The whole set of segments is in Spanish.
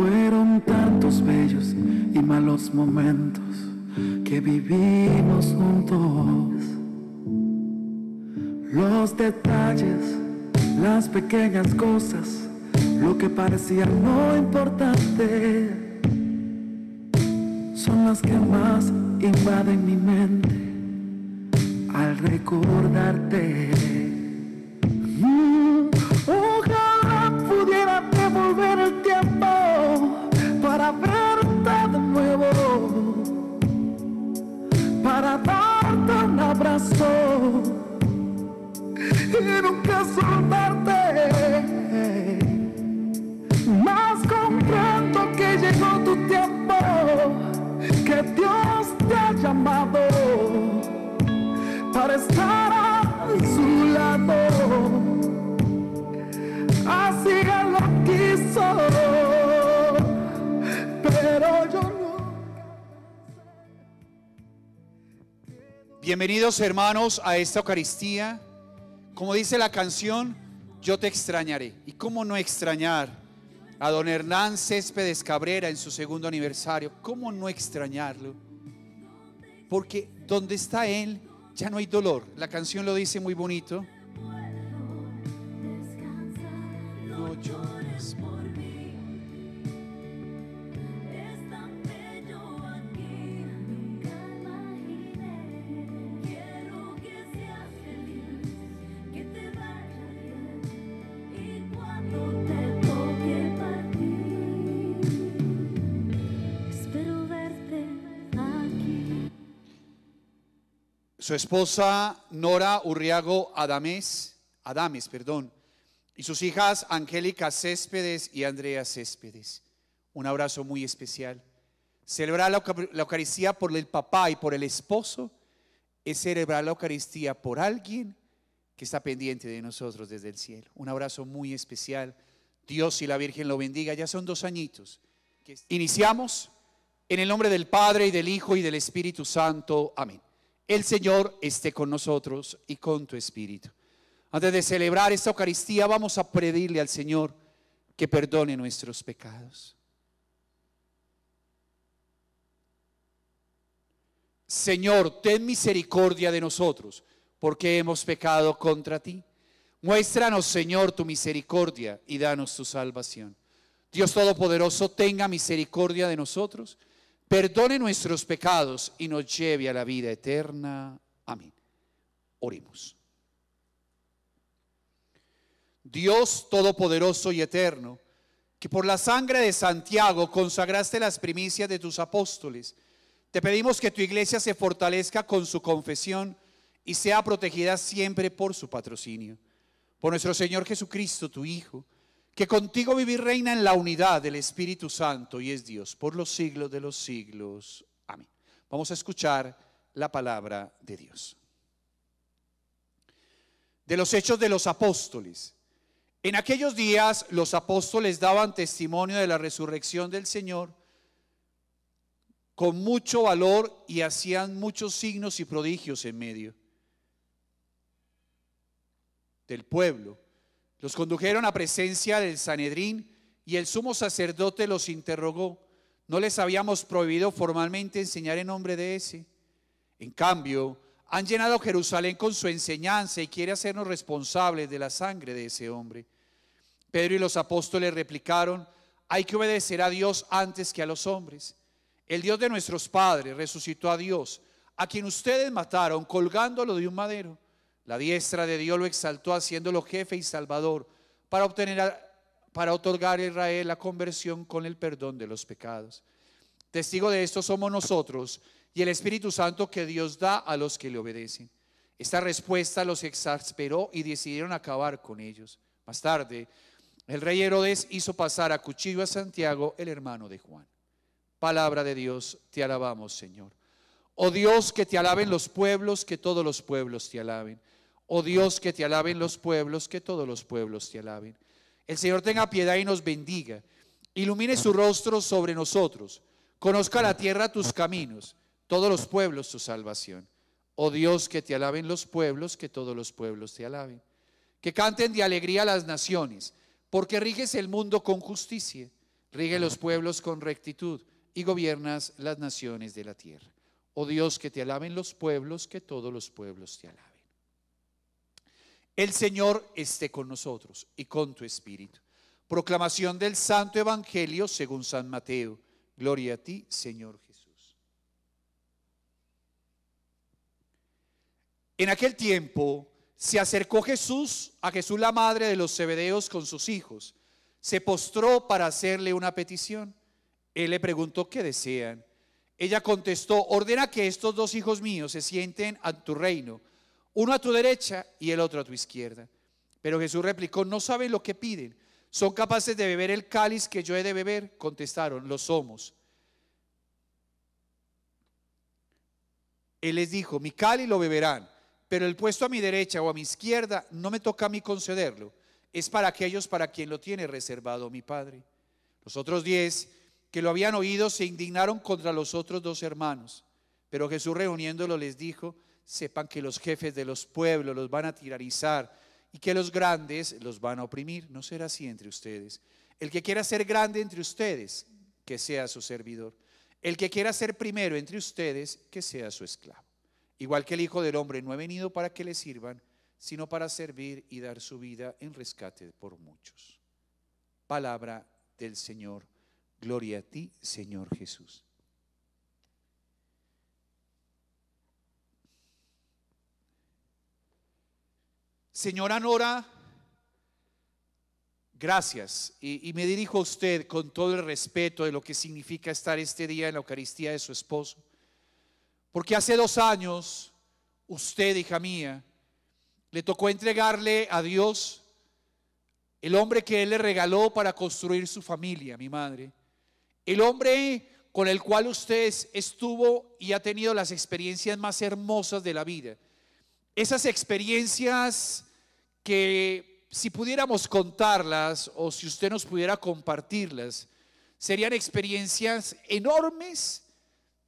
fueron tantos bellos y malos momentos que vivimos juntos. Los detalles, las pequeñas cosas, lo que parecía no importante, son las que más invaden mi mente al recordarte. para darte un abrazo y nunca soltarte. Más comprendo que llegó tu tiempo, que Dios te ha llamado para estar a su lado. Así que lo quiso. Bienvenidos hermanos a esta Eucaristía. Como dice la canción, yo te extrañaré. ¿Y cómo no extrañar a don Hernán Céspedes Cabrera en su segundo aniversario? ¿Cómo no extrañarlo? Porque donde está él ya no hay dolor. La canción lo dice muy bonito. No llores su esposa Nora Urriago Adames, Adames, perdón, y sus hijas Angélica Céspedes y Andrea Céspedes. Un abrazo muy especial. Celebrar la, la Eucaristía por el papá y por el esposo es celebrar la Eucaristía por alguien que está pendiente de nosotros desde el cielo. Un abrazo muy especial. Dios y la Virgen lo bendiga. Ya son dos añitos. Iniciamos en el nombre del Padre y del Hijo y del Espíritu Santo. Amén. El Señor esté con nosotros y con tu espíritu. Antes de celebrar esta Eucaristía, vamos a pedirle al Señor que perdone nuestros pecados. Señor, ten misericordia de nosotros, porque hemos pecado contra ti. Muéstranos, Señor, tu misericordia y danos tu salvación. Dios Todopoderoso, tenga misericordia de nosotros perdone nuestros pecados y nos lleve a la vida eterna. Amén. Oremos. Dios Todopoderoso y Eterno, que por la sangre de Santiago consagraste las primicias de tus apóstoles, te pedimos que tu iglesia se fortalezca con su confesión y sea protegida siempre por su patrocinio. Por nuestro Señor Jesucristo, tu Hijo que contigo vivir reina en la unidad del Espíritu Santo y es Dios por los siglos de los siglos. Amén. Vamos a escuchar la palabra de Dios. De los hechos de los apóstoles. En aquellos días los apóstoles daban testimonio de la resurrección del Señor con mucho valor y hacían muchos signos y prodigios en medio del pueblo. Los condujeron a presencia del Sanedrín y el sumo sacerdote los interrogó. No les habíamos prohibido formalmente enseñar en nombre de ese. En cambio, han llenado Jerusalén con su enseñanza y quiere hacernos responsables de la sangre de ese hombre. Pedro y los apóstoles replicaron, hay que obedecer a Dios antes que a los hombres. El Dios de nuestros padres resucitó a Dios, a quien ustedes mataron colgándolo de un madero. La diestra de Dios lo exaltó haciéndolo jefe y salvador para obtener para otorgar a Israel la conversión con el perdón de los pecados. Testigo de esto somos nosotros y el Espíritu Santo que Dios da a los que le obedecen. Esta respuesta los exasperó y decidieron acabar con ellos. Más tarde, el rey Herodes hizo pasar a cuchillo a Santiago, el hermano de Juan. Palabra de Dios, te alabamos, Señor. Oh Dios, que te alaben los pueblos, que todos los pueblos te alaben. Oh Dios, que te alaben los pueblos, que todos los pueblos te alaben. El Señor tenga piedad y nos bendiga. Ilumine su rostro sobre nosotros. Conozca la tierra tus caminos, todos los pueblos tu salvación. Oh Dios, que te alaben los pueblos, que todos los pueblos te alaben. Que canten de alegría las naciones, porque riges el mundo con justicia, rige los pueblos con rectitud y gobiernas las naciones de la tierra. Oh Dios, que te alaben los pueblos, que todos los pueblos te alaben. El Señor esté con nosotros y con tu espíritu. Proclamación del Santo Evangelio según San Mateo. Gloria a ti, Señor Jesús. En aquel tiempo se acercó Jesús a Jesús la madre de los Zebedeos con sus hijos. Se postró para hacerle una petición. Él le preguntó qué desean. Ella contestó, ordena que estos dos hijos míos se sienten a tu reino uno a tu derecha y el otro a tu izquierda. Pero Jesús replicó, no saben lo que piden. ¿Son capaces de beber el cáliz que yo he de beber? Contestaron, lo somos. Él les dijo, mi cáliz lo beberán, pero el puesto a mi derecha o a mi izquierda no me toca a mí concederlo. Es para aquellos para quien lo tiene reservado mi Padre. Los otros diez que lo habían oído se indignaron contra los otros dos hermanos. Pero Jesús reuniéndolo les dijo, sepan que los jefes de los pueblos los van a tiranizar y que los grandes los van a oprimir. No será así entre ustedes. El que quiera ser grande entre ustedes, que sea su servidor. El que quiera ser primero entre ustedes, que sea su esclavo. Igual que el Hijo del Hombre no ha venido para que le sirvan, sino para servir y dar su vida en rescate por muchos. Palabra del Señor. Gloria a ti, Señor Jesús. Señora Nora, gracias. Y, me dirijo a usted con todo el respeto de lo que significa estar este día en la Eucaristía de su esposo. Porque hace dos años, usted, hija mía, le tocó entregarle a Dios el hombre que Él le regaló para construir su familia, mi madre. El hombre con el cual usted estuvo y ha tenido las experiencias más hermosas de la vida. Esas experiencias que si pudiéramos contarlas o si usted nos pudiera compartirlas, serían experiencias enormes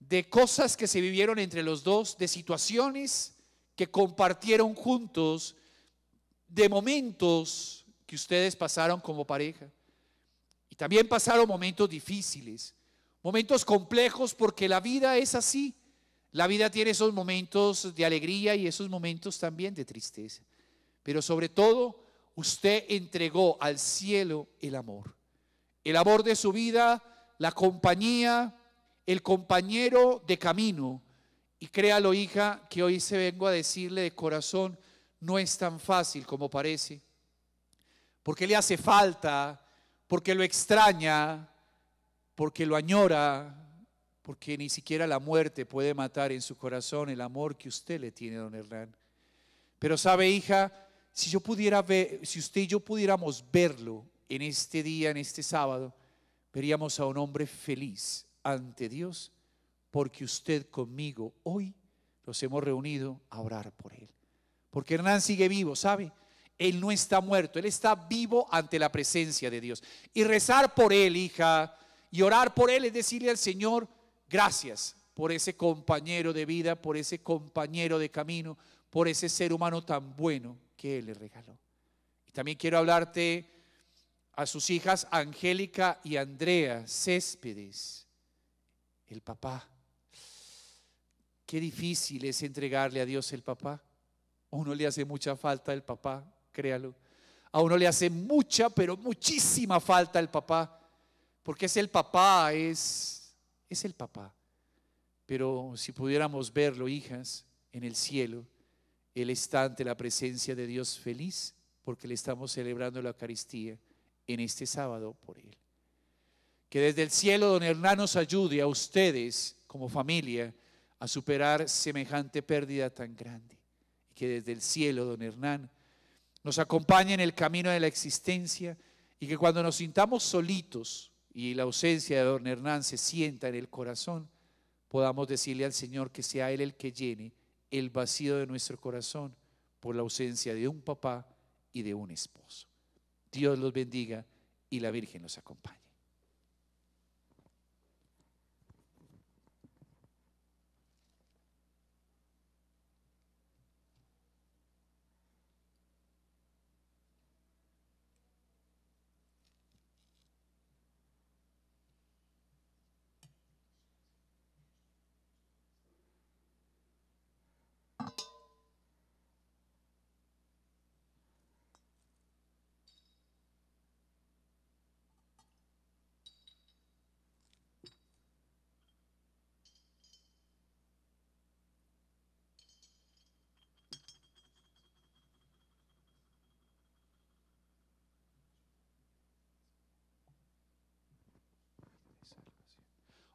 de cosas que se vivieron entre los dos, de situaciones que compartieron juntos, de momentos que ustedes pasaron como pareja. Y también pasaron momentos difíciles, momentos complejos, porque la vida es así. La vida tiene esos momentos de alegría y esos momentos también de tristeza. Pero sobre todo, usted entregó al cielo el amor. El amor de su vida, la compañía, el compañero de camino. Y créalo, hija, que hoy se vengo a decirle de corazón, no es tan fácil como parece. Porque le hace falta, porque lo extraña, porque lo añora, porque ni siquiera la muerte puede matar en su corazón el amor que usted le tiene, don Hernán. Pero sabe, hija, si yo pudiera ver, si usted y yo pudiéramos verlo en este día, en este sábado, veríamos a un hombre feliz ante Dios, porque usted conmigo hoy nos hemos reunido a orar por él. Porque Hernán sigue vivo, ¿sabe? Él no está muerto, él está vivo ante la presencia de Dios. Y rezar por él, hija, y orar por él es decirle al Señor, gracias por ese compañero de vida, por ese compañero de camino, por ese ser humano tan bueno que Él le regaló. Y también quiero hablarte a sus hijas Angélica y Andrea Céspedes, el papá. Qué difícil es entregarle a Dios el papá. A uno le hace mucha falta el papá, créalo. A uno le hace mucha, pero muchísima falta el papá. Porque es el papá, es, es el papá. Pero si pudiéramos verlo, hijas, en el cielo, él está ante la presencia de Dios feliz porque le estamos celebrando la Eucaristía en este sábado por Él. Que desde el cielo, don Hernán, nos ayude a ustedes como familia a superar semejante pérdida tan grande. Y que desde el cielo, don Hernán, nos acompañe en el camino de la existencia y que cuando nos sintamos solitos y la ausencia de don Hernán se sienta en el corazón, podamos decirle al Señor que sea Él el que llene el vacío de nuestro corazón por la ausencia de un papá y de un esposo. Dios los bendiga y la Virgen los acompañe.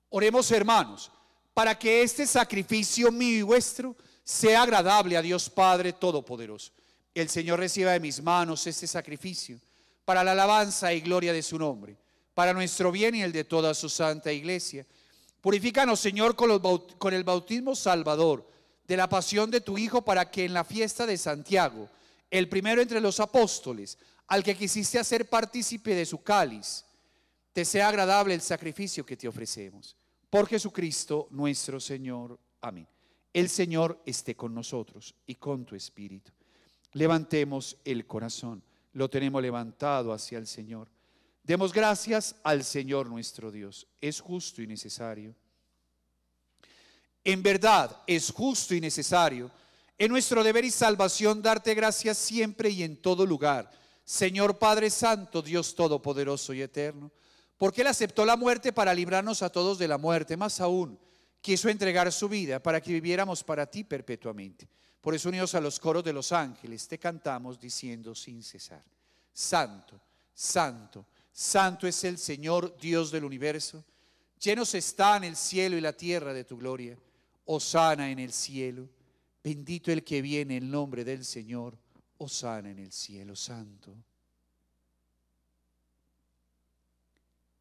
Oremos hermanos, para que este sacrificio mío y vuestro sea agradable a Dios Padre Todopoderoso. El Señor reciba de mis manos este sacrificio para la alabanza y gloria de su nombre, para nuestro bien y el de toda su santa iglesia. Purifícanos, Señor, con, con el bautismo salvador de la pasión de tu Hijo, para que en la fiesta de Santiago, el primero entre los apóstoles, al que quisiste hacer partícipe de su cáliz, te sea agradable el sacrificio que te ofrecemos. Por Jesucristo nuestro Señor. Amén. El Señor esté con nosotros y con tu espíritu. Levantemos el corazón. Lo tenemos levantado hacia el Señor. Demos gracias al Señor nuestro Dios. Es justo y necesario. En verdad es justo y necesario. En nuestro deber y salvación darte gracias siempre y en todo lugar. Señor Padre Santo, Dios Todopoderoso y Eterno porque Él aceptó la muerte para librarnos a todos de la muerte. Más aún, quiso entregar su vida para que viviéramos para ti perpetuamente. Por eso unidos a los coros de los ángeles te cantamos diciendo sin cesar, Santo, Santo, Santo es el Señor Dios del universo. Llenos están el cielo y la tierra de tu gloria. Osana en el cielo. Bendito el que viene en nombre del Señor. Osana en el cielo, Santo.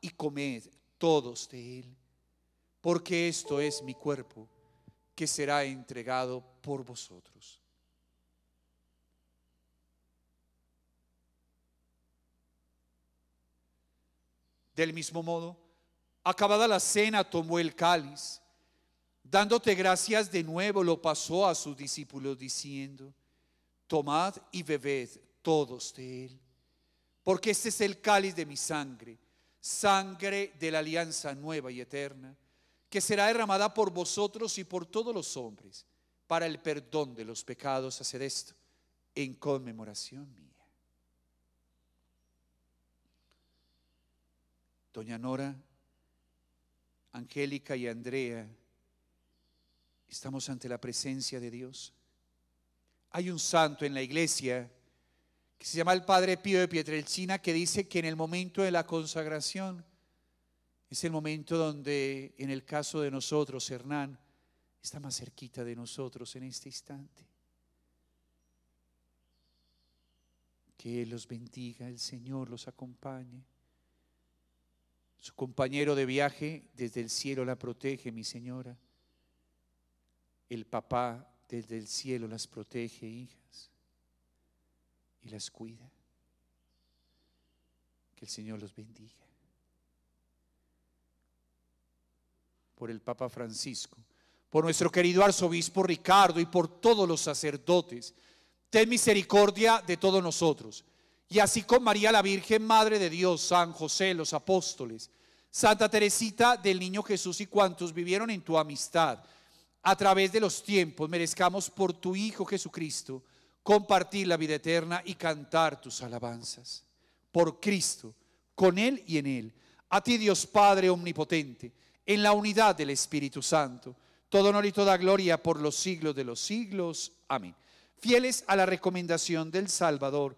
y comed todos de él, porque esto es mi cuerpo que será entregado por vosotros. Del mismo modo, acabada la cena, tomó el cáliz, dándote gracias de nuevo, lo pasó a sus discípulos diciendo, tomad y bebed todos de él, porque este es el cáliz de mi sangre sangre de la alianza nueva y eterna, que será derramada por vosotros y por todos los hombres para el perdón de los pecados. Haced esto en conmemoración mía. Doña Nora, Angélica y Andrea, estamos ante la presencia de Dios. Hay un santo en la iglesia que se llama el Padre Pío de Pietrelcina, que dice que en el momento de la consagración es el momento donde, en el caso de nosotros, Hernán, está más cerquita de nosotros en este instante. Que los bendiga el Señor, los acompañe. Su compañero de viaje desde el cielo la protege, mi señora. El papá desde el cielo las protege, hijas y las cuida. Que el Señor los bendiga. Por el Papa Francisco, por nuestro querido arzobispo Ricardo y por todos los sacerdotes, ten misericordia de todos nosotros. Y así con María la Virgen, Madre de Dios, San José, los apóstoles, Santa Teresita del Niño Jesús y cuantos vivieron en tu amistad, a través de los tiempos, merezcamos por tu Hijo Jesucristo, compartir la vida eterna y cantar tus alabanzas. Por Cristo, con Él y en Él. A ti Dios Padre Omnipotente, en la unidad del Espíritu Santo, todo honor y toda gloria por los siglos de los siglos. Amén. Fieles a la recomendación del Salvador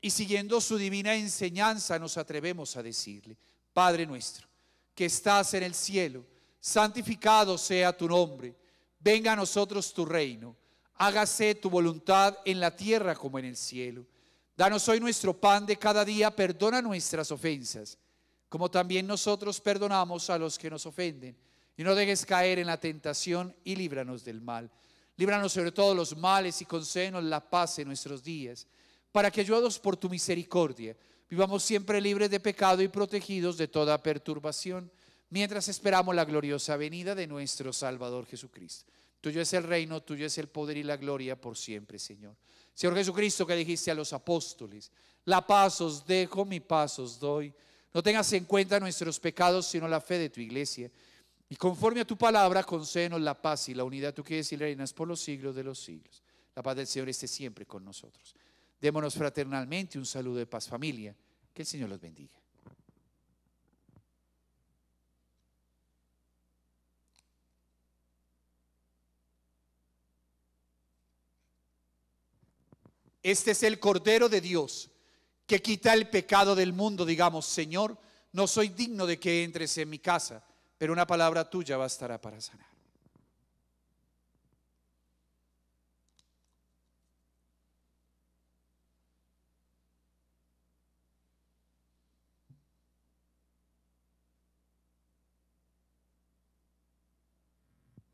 y siguiendo su divina enseñanza nos atrevemos a decirle, Padre nuestro, que estás en el cielo, santificado sea tu nombre, venga a nosotros tu reino hágase tu voluntad en la tierra como en el cielo. Danos hoy nuestro pan de cada día, perdona nuestras ofensas, como también nosotros perdonamos a los que nos ofenden. Y no dejes caer en la tentación y líbranos del mal. Líbranos sobre todos los males y concédenos la paz en nuestros días, para que ayudados por tu misericordia vivamos siempre libres de pecado y protegidos de toda perturbación, mientras esperamos la gloriosa venida de nuestro Salvador Jesucristo Tuyo es el reino, tuyo es el poder y la gloria por siempre, Señor. Señor Jesucristo, que dijiste a los apóstoles, la paz os dejo, mi paz os doy. No tengas en cuenta nuestros pecados, sino la fe de tu iglesia. Y conforme a tu palabra, concédenos la paz y la unidad, tú quieres y reinas por los siglos de los siglos. La paz del Señor esté siempre con nosotros. Démonos fraternalmente un saludo de paz familia. Que el Señor los bendiga. Este es el Cordero de Dios que quita el pecado del mundo. Digamos, Señor, no soy digno de que entres en mi casa, pero una palabra tuya bastará para sanar.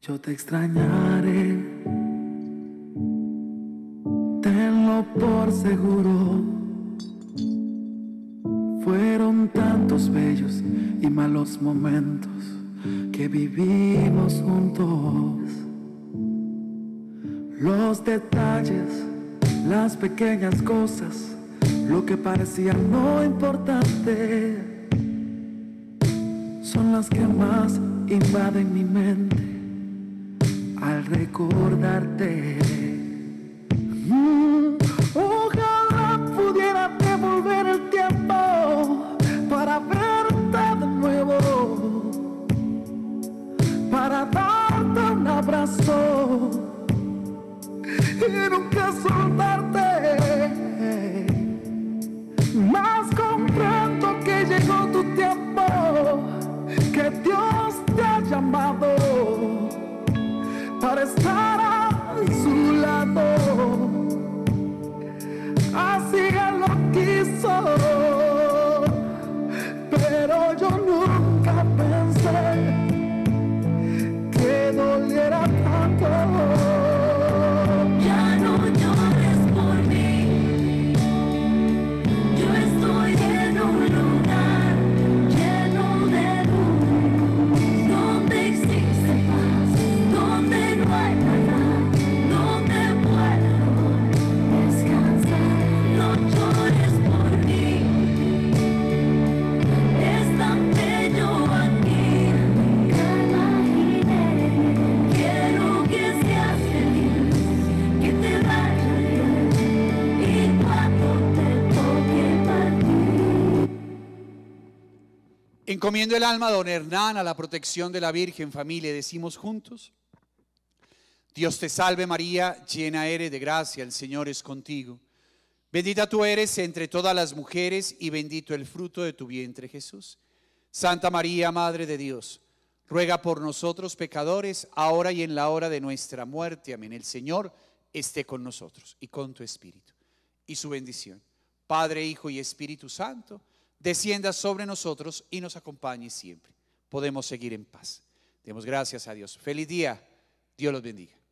Yo te extrañaré seguro. Fueron tantos bellos y malos momentos que vivimos juntos. Los detalles, las pequeñas cosas, lo que parecía no importante, son las que más invaden mi mente al recordarte. soltarte, más comprendo que llegó tu tiempo, que Dios te ha llamado para estar Comiendo el alma don Hernán, a la protección de la Virgen familia, decimos juntos. Dios te salve María, llena eres de gracia, el Señor es contigo. Bendita tú eres entre todas las mujeres y bendito el fruto de tu vientre Jesús. Santa María, Madre de Dios, ruega por nosotros pecadores, ahora y en la hora de nuestra muerte. Amén. El Señor esté con nosotros y con tu Espíritu. Y su bendición, Padre, Hijo y Espíritu Santo descienda sobre nosotros y nos acompañe siempre. Podemos seguir en paz. Demos gracias a Dios. Feliz día. Dios los bendiga.